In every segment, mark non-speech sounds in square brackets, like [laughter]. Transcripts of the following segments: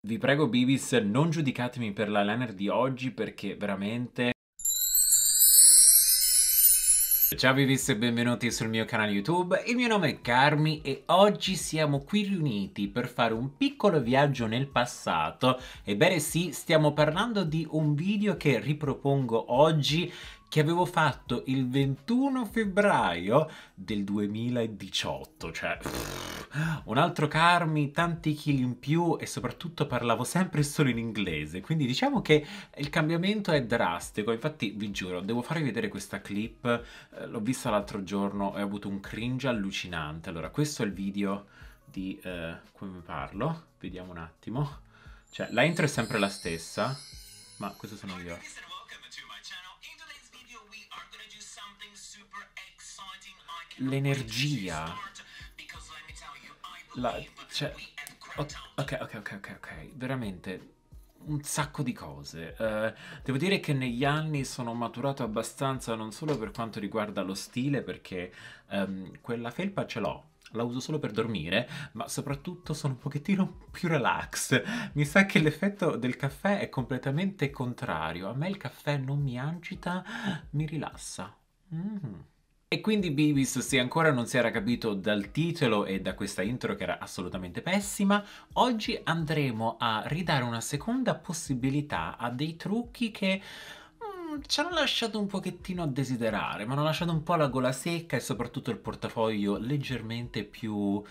Vi prego Bibis, non giudicatemi per la liner di oggi perché veramente... Ciao Bibis e benvenuti sul mio canale YouTube, il mio nome è Carmi e oggi siamo qui riuniti per fare un piccolo viaggio nel passato. Ebbene sì, stiamo parlando di un video che ripropongo oggi che avevo fatto il 21 febbraio del 2018, cioè pff, un altro Carmi, tanti chili in più e soprattutto parlavo sempre solo in inglese, quindi diciamo che il cambiamento è drastico, infatti vi giuro, devo farvi vedere questa clip, eh, l'ho vista l'altro giorno e ho avuto un cringe allucinante, allora questo è il video di eh, come parlo, vediamo un attimo, cioè la intro è sempre la stessa, ma questo sono io. l'energia. La, cioè, ok, ok, ok, ok, ok, veramente un sacco di cose. Uh, devo dire che negli anni sono maturato abbastanza non solo per quanto riguarda lo stile, perché um, quella felpa ce l'ho. La uso solo per dormire, ma soprattutto sono un pochettino più relax. Mi sa che l'effetto del caffè è completamente contrario. A me il caffè non mi agita, mi rilassa. Mm. E quindi Beavis, se ancora non si era capito dal titolo e da questa intro che era assolutamente pessima, oggi andremo a ridare una seconda possibilità a dei trucchi che mm, ci hanno lasciato un pochettino a desiderare, ma hanno lasciato un po' la gola secca e soprattutto il portafoglio leggermente più [sighs]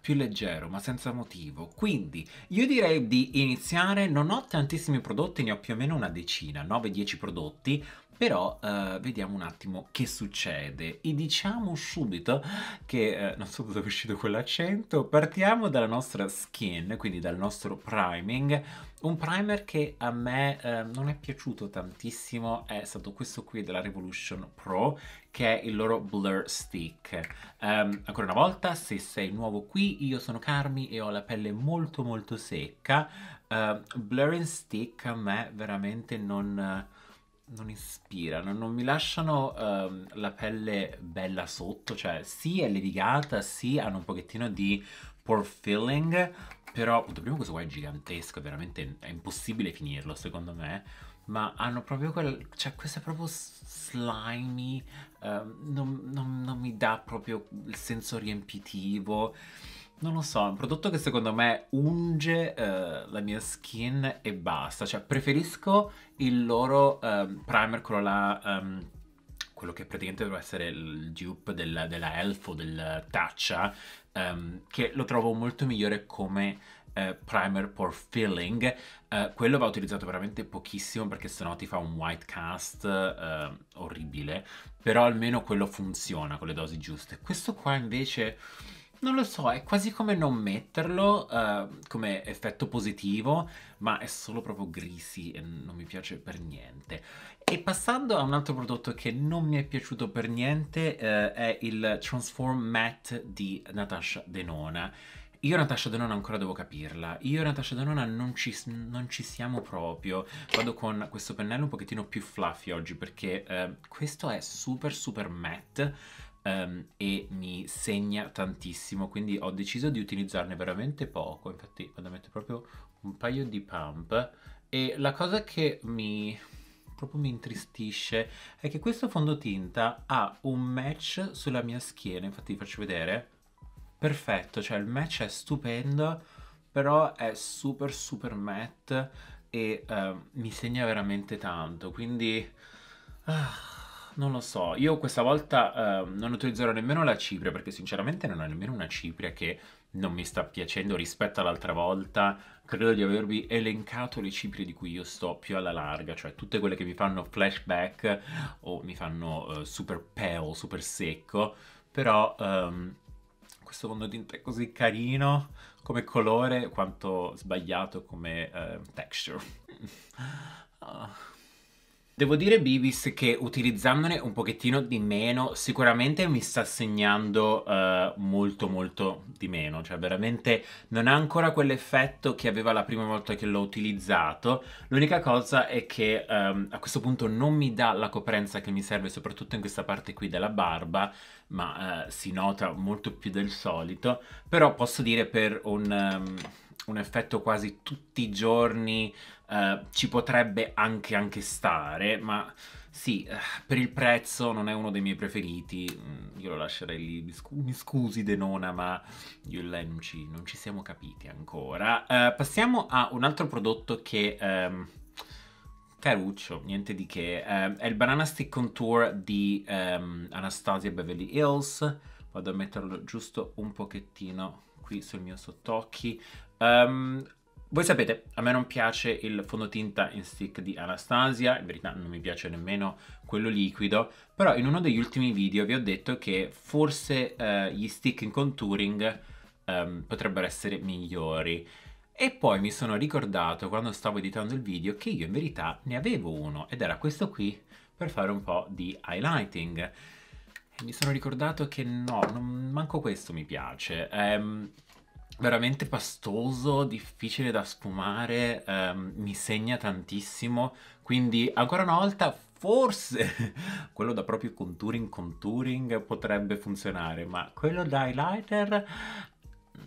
più leggero ma senza motivo quindi io direi di iniziare non ho tantissimi prodotti ne ho più o meno una decina 9-10 prodotti però eh, vediamo un attimo che succede e diciamo subito che, eh, non so dove è uscito quell'accento, partiamo dalla nostra skin, quindi dal nostro priming, un primer che a me eh, non è piaciuto tantissimo è stato questo qui della Revolution Pro che è il loro Blur Stick. Um, ancora una volta, se sei nuovo qui, io sono Carmi e ho la pelle molto molto secca. Uh, blurring Stick a me veramente non non ispirano, non mi lasciano um, la pelle bella sotto, cioè sì è levigata, sì hanno un pochettino di pore filling, però appunto prima questo qua è gigantesco, veramente è impossibile finirlo secondo me, ma hanno proprio quel, cioè questo è proprio slimy, um, non, non, non mi dà proprio il senso riempitivo. Non lo so, è un prodotto che secondo me unge eh, la mia skin e basta. Cioè, preferisco il loro um, primer, quello là... Um, quello che praticamente dovrebbe essere il dupe della, della Elf o del Tatcha, um, ehm, che lo trovo molto migliore come eh, primer pore filling. Eh, quello va utilizzato veramente pochissimo perché sennò ti fa un white cast eh, orribile, però almeno quello funziona con le dosi giuste. Questo qua invece non lo so, è quasi come non metterlo uh, come effetto positivo, ma è solo proprio grisi e non mi piace per niente. E passando a un altro prodotto che non mi è piaciuto per niente, uh, è il Transform Matte di Natasha Denona. Io Natasha Denona ancora devo capirla, io e Natasha Denona non ci, non ci, siamo proprio, vado con questo pennello un pochettino più fluffy oggi perché eh, questo è super super matte, um, e mi segna tantissimo, quindi ho deciso di utilizzarne veramente poco, infatti vado a mettere proprio un paio di pump e la cosa che mi proprio mi intristisce è che questo fondotinta ha un match sulla mia schiena, infatti vi faccio vedere. Perfetto, cioè il match è stupendo, però è super super matte e uh, mi segna veramente tanto, quindi... Uh non lo so, io questa volta eh, non utilizzerò nemmeno la cipria perché sinceramente non ho nemmeno una cipria che non mi sta piacendo rispetto all'altra volta. Credo di avervi elencato le ciprie di cui io sto più alla larga, cioè tutte quelle che mi fanno flashback o mi fanno eh, super peo, super secco, però ehm, questo fondotinta è così carino come colore quanto sbagliato come eh, texture. oh. [laughs] Devo dire Beavis che utilizzandone un pochettino di meno sicuramente mi sta segnando eh, molto molto di meno, cioè veramente non ha ancora quell'effetto che aveva la prima volta che l'ho utilizzato, l'unica cosa è che ehm, a questo punto non mi dà la coprenza che mi serve soprattutto in questa parte qui della barba, ma eh, si nota molto più del solito, però posso dire per un... Um, un effetto quasi tutti i giorni eh, ci potrebbe anche, anche stare, ma sì, eh, per il prezzo non è uno dei miei preferiti, mm, io lo lascerei lì, mi, scu mi, scusi Denona, ma io e lei non ci, non ci siamo capiti ancora. Eh, passiamo a un altro prodotto che... Ehm, caruccio, niente di che. Eh, è il Banana Stick Contour di ehm, Anastasia Beverly Hills. Vado a metterlo giusto un pochettino qui sul mio sottocchi. Um, voi sapete, a me non piace il fondotinta in stick di Anastasia, in verità non mi piace nemmeno quello liquido, però in uno degli ultimi video vi ho detto che forse eh, gli stick in contouring ehm, potrebbero essere migliori. E poi mi sono ricordato quando stavo editando il video che io in verità ne avevo uno ed era questo qui per fare un po' di highlighting. E mi sono ricordato che no, non, manco questo mi piace. Ehm, veramente pastoso, difficile da sfumare, ehm, mi segna tantissimo, quindi ancora una volta forse [laughs] quello da proprio contouring contouring potrebbe funzionare, ma quello da highlighter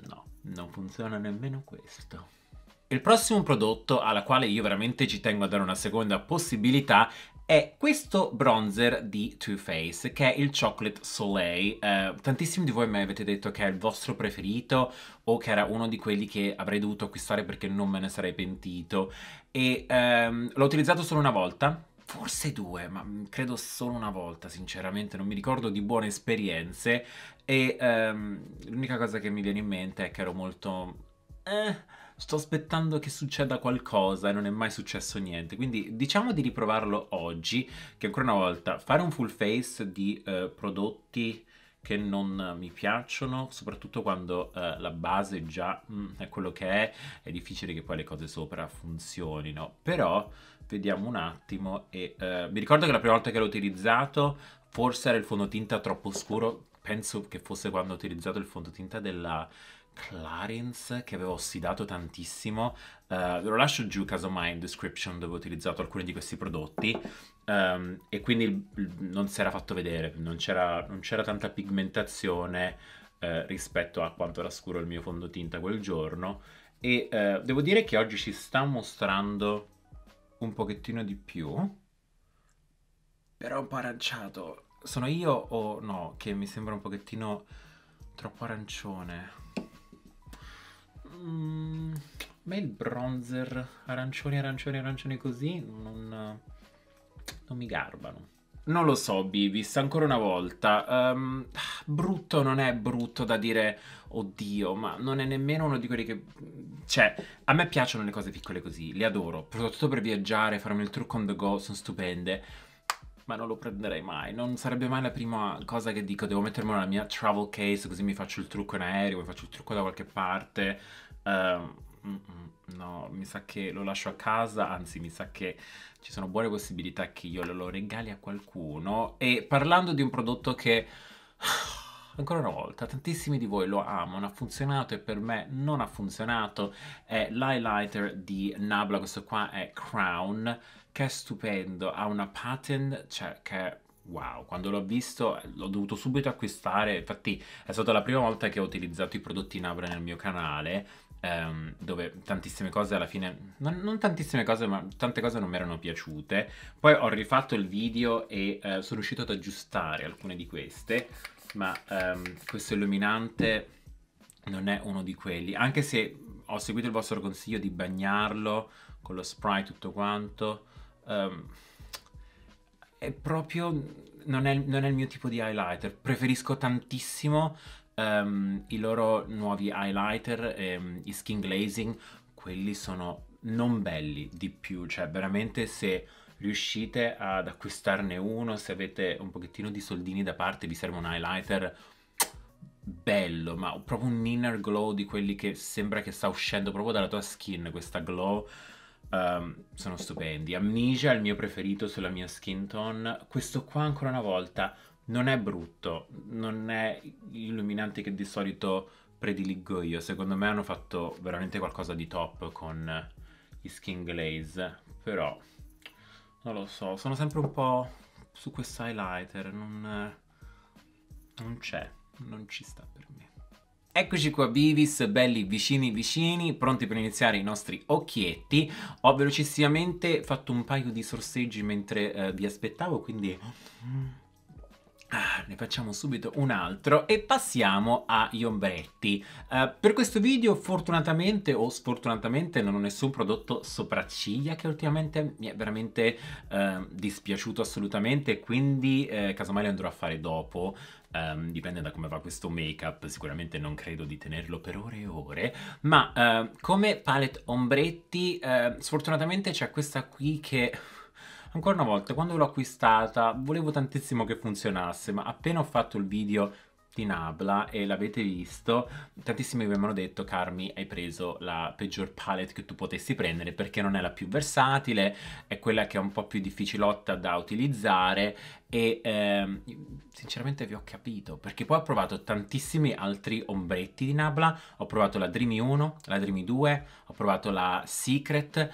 no, non funziona nemmeno questo. Il prossimo prodotto alla quale io veramente ci tengo a dare una seconda possibilità è questo bronzer di Too Faced che è il Chocolate Soleil. Eh, tantissimi di voi mi avete detto che è il vostro preferito o che era uno di quelli che avrei dovuto acquistare perché non me ne sarei pentito e ehm, l'ho utilizzato solo una volta forse due, ma credo solo una volta, sinceramente, non mi ricordo di buone esperienze e um, l'unica cosa che mi viene in mente è che ero molto eh, sto aspettando che succeda qualcosa e non è mai successo niente. Quindi diciamo di riprovarlo oggi, che ancora una volta fare un full face di eh, prodotti che non mi piacciono, soprattutto quando eh, la base già mm, è quello che è, è difficile che poi le cose sopra funzionino. Però vediamo un attimo e eh, mi ricordo che la prima volta che l'ho utilizzato forse era il fondotinta troppo scuro, penso che fosse quando ho utilizzato il fondotinta della Clarence che avevo ossidato tantissimo. Uh, eh, ve lo lascio giù casomai in description dove ho utilizzato alcuni di questi prodotti. Um, e quindi non si era fatto vedere, non c'era, tanta pigmentazione uh, rispetto a quanto era scuro il mio fondotinta quel giorno. E uh, devo dire che oggi ci sta mostrando un pochettino di più. Però un po' aranciato. Sono io o no? Che mi sembra un pochettino troppo arancione. Mm, a me il bronzer arancione, arancione, arancione così non, non mi garbano. Non lo so, Bibis, ancora una volta. Um, brutto non è brutto da dire oddio, ma non è nemmeno uno di quelli che. Cioè, a me piacciono le cose piccole così, le adoro. Soprattutto per viaggiare, farmi il trucco on the go, sono stupende ma non lo prenderei mai. Non sarebbe mai la prima cosa che dico, devo mettermi nella mia travel case così mi faccio il trucco in aereo, mi faccio il trucco da qualche parte. Uh, no, mi sa che lo lascio a casa, anzi mi sa che ci sono buone possibilità che io lo regali a qualcuno. E parlando di un prodotto che... [sighs] Ancora una volta, tantissimi di voi lo amano, ha funzionato e per me non ha funzionato, è l'highlighter di Nabla, questo qua è Crown che è stupendo, ha una pattern, cioè che wow, quando l'ho visto eh, l'ho dovuto subito acquistare, infatti è stata la prima volta che ho utilizzato i prodotti Nabra nel mio canale, ehm, dove tantissime cose alla fine, non, non, tantissime cose, ma tante cose non mi erano piaciute, poi ho rifatto il video e eh, sono riuscito ad aggiustare alcune di queste, ma ehm, questo illuminante non è uno di quelli, anche se ho seguito il vostro consiglio di bagnarlo con lo spray tutto quanto, um, è proprio... Non è, non è il mio tipo di highlighter, preferisco tantissimo Um, i loro nuovi highlighter, um, i skin glazing, quelli sono non belli di più, cioè veramente se riuscite ad acquistarne uno, se avete un pochettino di soldini da parte, vi serve un highlighter bello, ma proprio un inner glow di quelli che sembra che sta uscendo proprio dalla tua skin, questa glow Um, sono stupendi. Amnesia è il mio preferito sulla mia skin tone. Questo qua ancora una volta non è brutto, non è illuminante che di solito prediligo io. Secondo me hanno fatto veramente qualcosa di top con gli skin glaze, però non lo so, sono sempre un po' su questo highlighter, non, non c'è, non ci sta per me. Eccoci qua Vivis, belli vicini vicini, pronti per iniziare i nostri occhietti. Ho velocissimamente fatto un paio di sorseggi mentre eh, vi aspettavo, quindi... Mm, ah, ne facciamo subito un altro e passiamo agli ombretti. Uh, eh, per questo video fortunatamente o sfortunatamente non ho nessun prodotto sopracciglia che ultimamente mi è veramente uh, dispiaciuto assolutamente quindi uh, casomai lo andrò a fare dopo Um, dipende da come va questo make-up, sicuramente non credo di tenerlo per ore e ore, ma uh, come palette ombretti, uh, sfortunatamente c'è questa qui che... Ancora una volta, quando l'ho acquistata, volevo tantissimo che funzionasse, ma appena ho fatto il video di Nabla e l'avete visto, tantissimi mi hanno detto Carmi hai preso la peggior palette che tu potessi prendere perché non è la più versatile, è quella che è un po' più difficilotta da utilizzare e ehm, sinceramente vi ho capito perché poi ho provato tantissimi altri ombretti di Nabla, ho provato la Dreamy 1, la Dreamy 2, ho provato la Secret,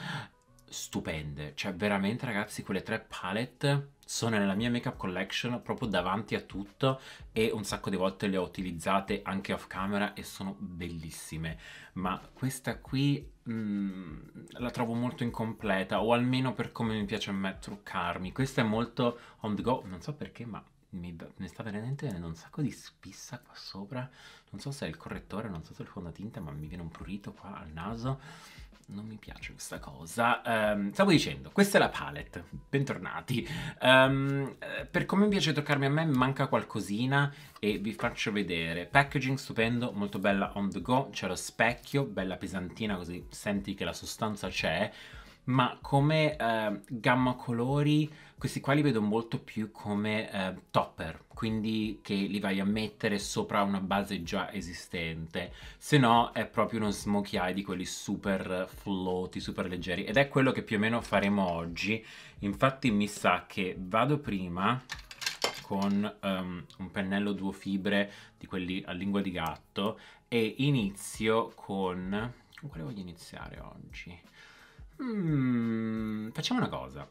stupende, cioè veramente ragazzi quelle tre palette sono nella mia makeup collection proprio davanti a tutto e un sacco di volte le ho utilizzate anche off camera e sono bellissime ma questa qui mh, mm, la trovo molto incompleta o almeno per come mi piace a me truccarmi questa è molto on the go non so perché ma mi, mi sta veramente venendo un sacco di spissa qua sopra. Non so se è il correttore, non so se è il fondotinta, ma mi viene un prurito qua al naso. Non mi piace questa cosa. Um, stavo dicendo, questa è la palette. Bentornati. Um, per come mi piace toccarmi a me, manca qualcosina e vi faccio vedere. Packaging stupendo, molto bella on the go. C'è lo specchio, bella pesantina, così senti che la sostanza c'è ma come eh, gamma colori questi qua li vedo molto più come eh, topper, quindi che li vai a mettere sopra una base già esistente, se no è proprio uno smokey eye di quelli super floaty, super leggeri, ed è quello che più o meno faremo oggi, infatti mi sa che vado prima con um, un pennello duo fibre di quelli a lingua di gatto e inizio con... con quale voglio iniziare oggi? Mm, facciamo una cosa.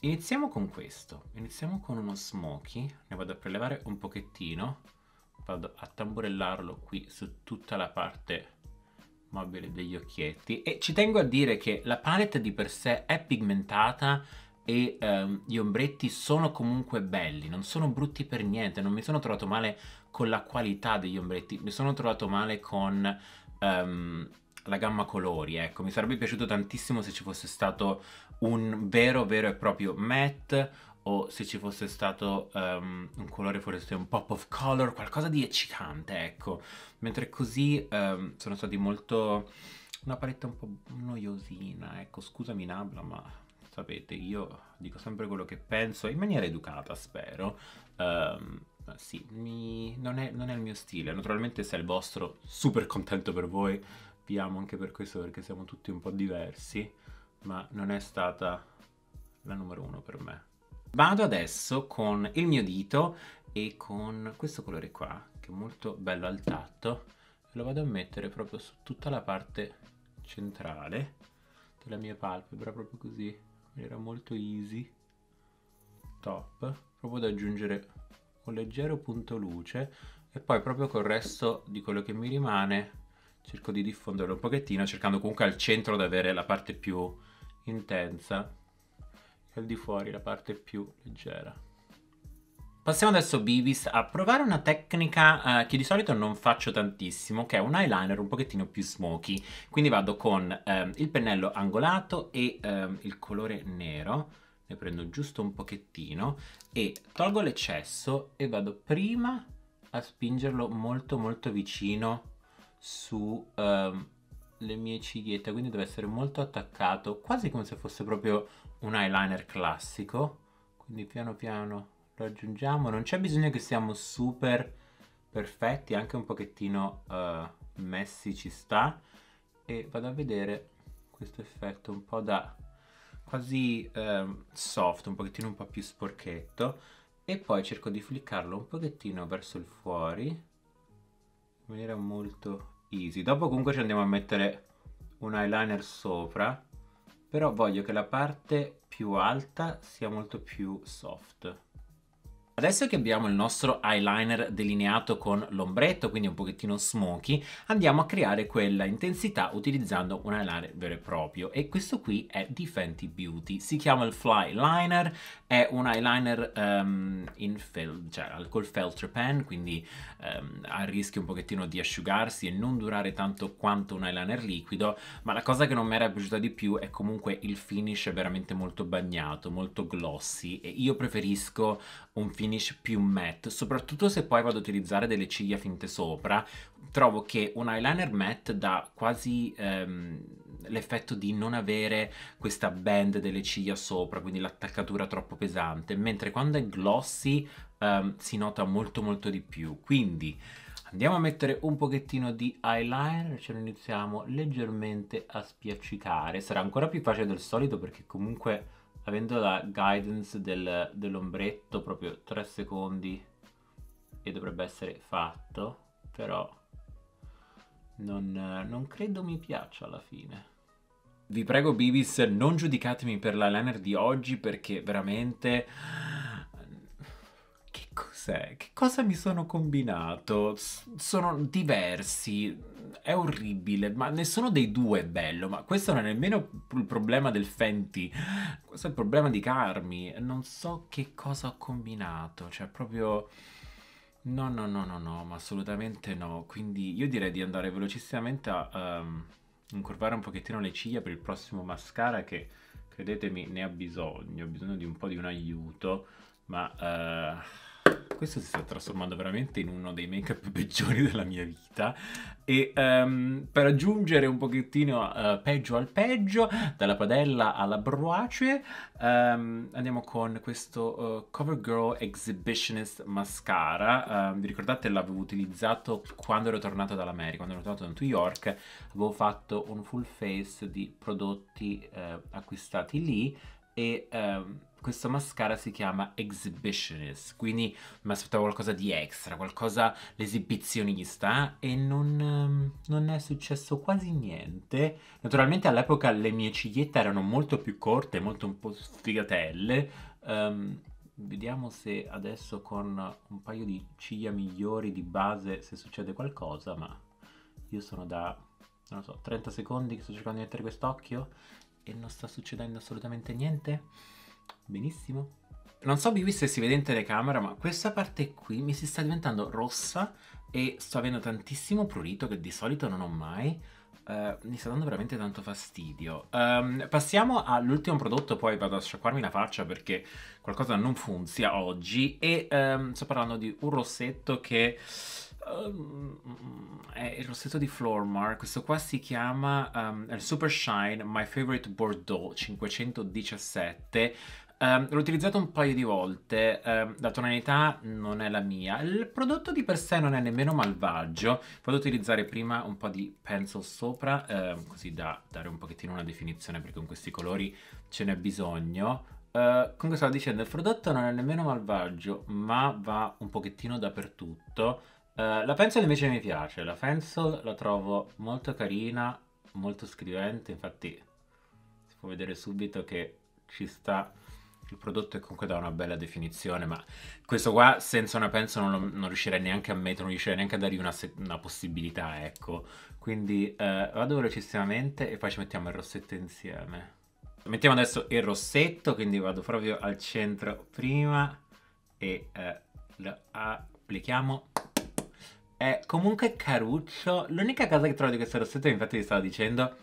Iniziamo con questo. Iniziamo con uno smoky. Ne vado a prelevare un pochettino. Vado a tamburellarlo qui su tutta la parte mobile degli occhietti. E ci tengo a dire che la palette di per sé è pigmentata e ehm, gli ombretti sono comunque belli, non sono brutti per niente, non mi sono trovato male con la qualità degli ombretti, mi sono trovato male con ehm, la gamma colori, ecco, mi sarebbe piaciuto tantissimo se ci fosse stato un vero vero e proprio matte o se ci fosse stato um, un colore forse un pop of color, qualcosa di eccitante, ecco. Mentre così um, sono stati molto... una paletta un po' noiosina, ecco, scusami Nabla, ma sapete, io dico sempre quello che penso, in maniera educata spero. Um, sì, mi... non, è, non è il mio stile, naturalmente se è il vostro, super contento per voi sappiamo anche per questo perché siamo tutti un po' diversi, ma non è stata la numero uno per me. Vado adesso con il mio dito e con questo colore qua, che è molto bello al tatto, lo vado a mettere proprio su tutta la parte centrale della mia palpebra, proprio così, in maniera molto easy, top, proprio da aggiungere un leggero punto luce e poi proprio col resto di quello che mi rimane cerco di diffonderlo un pochettino cercando comunque al centro di avere la parte più intensa e al di fuori la parte più leggera. Passiamo adesso Bibis a provare una tecnica eh, che di solito non faccio tantissimo, che è un eyeliner un pochettino più smoky. Quindi vado con eh, il pennello angolato e eh, il colore nero, ne prendo giusto un pochettino, e tolgo l'eccesso e vado prima a spingerlo molto molto vicino sulle ehm, uh, mie cinghiette, quindi deve essere molto attaccato, quasi come se fosse proprio un eyeliner classico. Quindi piano piano lo aggiungiamo, non c'è bisogno che siamo super perfetti, anche un pochettino uh, messi ci sta. E vado a vedere questo effetto un po' da quasi um, soft, un pochettino un po' più sporchetto e poi cerco di fliccarlo un pochettino verso il fuori in maniera molto easy. Dopo comunque ci andiamo a mettere un eyeliner sopra, però voglio che la parte più alta sia molto più soft. Adesso che abbiamo il nostro eyeliner delineato con l'ombretto, quindi un pochettino smoky, andiamo a creare quella intensità utilizzando un eyeliner vero e proprio e questo qui è di Fenty Beauty, si chiama il Fly Liner, è un eyeliner um, in fel cioè, col feltre pen, quindi um, ha il rischio un pochettino di asciugarsi e non durare tanto quanto un eyeliner liquido, ma la cosa che non mi era piaciuta di più è comunque il finish veramente molto bagnato, molto glossy e io preferisco un finish più matte, soprattutto se poi vado ad utilizzare delle ciglia finte sopra, trovo che un eyeliner matte dà quasi ehm, l'effetto di non avere questa band delle ciglia sopra, quindi l'attaccatura troppo pesante, mentre quando è glossy ehm, si nota molto molto di più, quindi... Andiamo a mettere un pochettino di eyeliner, ce lo iniziamo leggermente a spiaccicare, sarà ancora più facile del solito perché comunque avendo la guidance del, dell'ombretto proprio 3 secondi e dovrebbe essere fatto però non, non credo mi piaccia alla fine vi prego Bibis, non giudicatemi per l'eyeliner di oggi perché veramente... Che cos'è? Che cosa mi sono combinato? S sono diversi è orribile, ma nessuno dei due è bello, ma questo non è nemmeno il problema del Fenty, questo è il problema di Carmi, non so che cosa ho combinato, cioè proprio... No, no, no, no, no, ma assolutamente no, quindi io direi di andare velocissimamente a um, incurvare un pochettino le ciglia per il prossimo mascara che, credetemi, ne ha bisogno, ho bisogno di un po' di un aiuto, ma... Uh questo si sta trasformando veramente in uno dei make-up peggiori della mia vita. E um, per aggiungere un pochettino uh, peggio al peggio, dalla padella alla broace, um, andiamo con questo uh, CoverGirl Exhibitionist Mascara. Um, vi ricordate l'avevo utilizzato quando ero tornato dall'America, quando ero tornato da New York, avevo fatto un full face di prodotti uh, acquistati lì e... Um, questo mascara si chiama Exhibitionist, quindi mi aspettavo qualcosa di extra, qualcosa l'esibizionista e non, ehm, non, è successo quasi niente. Naturalmente all'epoca le mie ciglietta erano molto più corte, molto un po' sfigatelle. Um, vediamo se adesso con un paio di ciglia migliori di base se succede qualcosa, ma io sono da, non so, 30 secondi che sto cercando di mettere quest'occhio e non sta succedendo assolutamente niente. Benissimo. Non so BB se si vede in telecamera, ma questa parte qui mi si sta diventando rossa e sto avendo tantissimo prurito che di solito non ho mai. Uh, mi sta dando veramente tanto fastidio. Um, passiamo all'ultimo prodotto, poi vado a sciacquarmi la faccia perché qualcosa non funziona oggi. E um, sto parlando di un rossetto che um, è il rossetto di Flormar. Questo qua si chiama Super Shine My Favorite Bordeaux 517. Um, l'ho utilizzato un paio di volte, um, la tonalità non è la mia, il prodotto di per sé non è nemmeno malvagio, vado ad utilizzare prima un po' di pencil sopra, um, così da dare un pochettino una definizione perché con questi colori ce n'è bisogno. Uh, comunque stavo dicendo, il prodotto non è nemmeno malvagio, ma va un pochettino dappertutto. Uh, la pencil invece mi piace, la pencil la trovo molto carina, molto scrivente, infatti si può vedere subito che ci sta il prodotto è comunque da una bella definizione, ma questo qua senza una penso non, non riuscirei neanche a mettere, non riuscirei neanche a dargli una, una possibilità, ecco. Quindi eh, vado velocissimamente e poi ci mettiamo il rossetto insieme. Mettiamo adesso il rossetto, quindi vado proprio al centro prima e eh, lo applichiamo è comunque caruccio. L'unica cosa che trovo di questo rossetto, infatti vi stavo dicendo,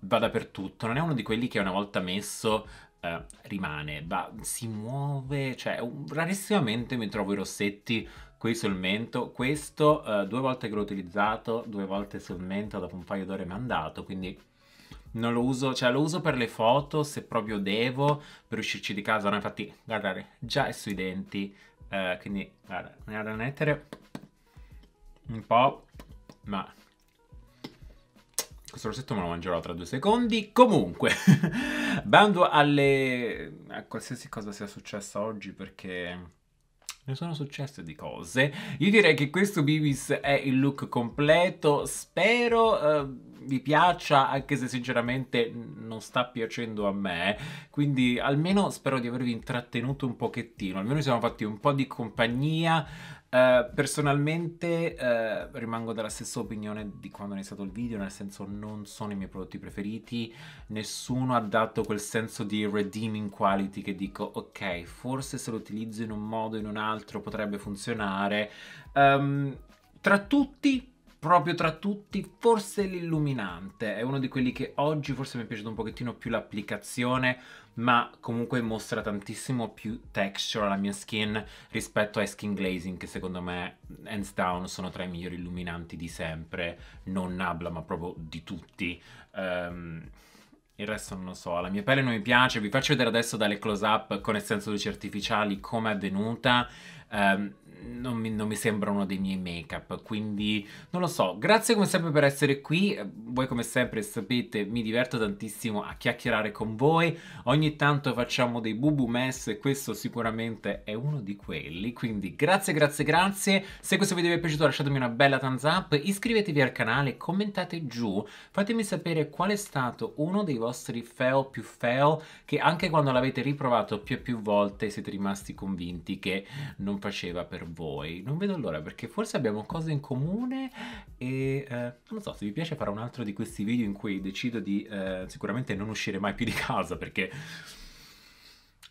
va dappertutto. Non è uno di quelli che una volta messo eh, rimane, va, si muove, cioè rarissimamente mi trovo i rossetti qui sul mento, questo eh, due volte che l'ho utilizzato, due volte sul mento, dopo un paio d'ore mi è andato, quindi non lo uso, cioè lo uso per le foto se proprio devo, per uscirci di casa, no, infatti guardate, già è sui denti, eh, quindi guarda, ne vado a mettere un po', ma questo rossetto me lo mangerò tra due secondi. Comunque, [laughs] bando alle... a qualsiasi cosa sia successa oggi perché... Ne sono successe di cose. Io direi che questo Bibis è il look completo. Spero eh, vi piaccia, anche se sinceramente non sta piacendo a me. Quindi almeno spero di avervi intrattenuto un pochettino. Almeno siamo fatti un po' di compagnia. Eh, personalmente uh, rimango della stessa opinione di quando è stato il video, nel senso non sono i miei prodotti preferiti, nessuno ha dato quel senso di redeeming quality che dico ok, forse se lo utilizzo in un modo o in un altro potrebbe funzionare. Um, tra tutti proprio tra tutti forse l'illuminante, è uno di quelli che oggi forse mi è piaciuto un pochettino più l'applicazione, ma comunque mostra tantissimo più texture alla mia skin rispetto ai skin glazing che secondo me hands down sono tra i migliori illuminanti di sempre, non Nabla ma proprio di tutti. Um, il resto non lo so, la mia pelle non mi piace, vi faccio vedere adesso dalle close up con essenze luci artificiali come è venuta. Um, non mi, non mi, sembra uno dei miei make-up, quindi non lo so. Grazie come sempre per essere qui, voi come sempre sapete mi diverto tantissimo a chiacchierare con voi, ogni tanto facciamo dei bubu mess e questo sicuramente è uno di quelli, quindi grazie, grazie, grazie. Se questo video vi è piaciuto lasciatemi una bella thumbs up, iscrivetevi al canale, commentate giù, fatemi sapere qual è stato uno dei vostri fail più fail che anche quando l'avete riprovato più e più volte siete rimasti convinti che non faceva per voi voi. Non vedo l'ora perché forse abbiamo cose in comune e eh, non so se vi piace fare un altro di questi video in cui decido di eh, sicuramente non uscire mai più di casa perché...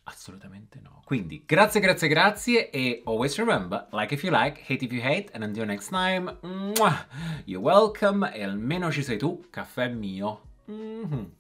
Assolutamente no. Quindi grazie, grazie, grazie e always remember, like if you like, hate if you hate and until next time, you're welcome e almeno ci sei tu, caffè mio. Mm -hmm.